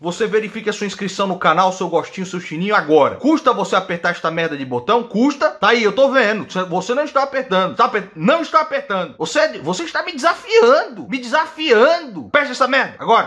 você verifica a sua inscrição no canal, seu gostinho, seu chininho agora. Custa você apertar esta merda de botão? Custa. Tá aí, eu tô vendo. Você não está apertando. Tá não está apertando. Você, é você está me desafiando. Me desafiando. Fecha essa merda. Agora.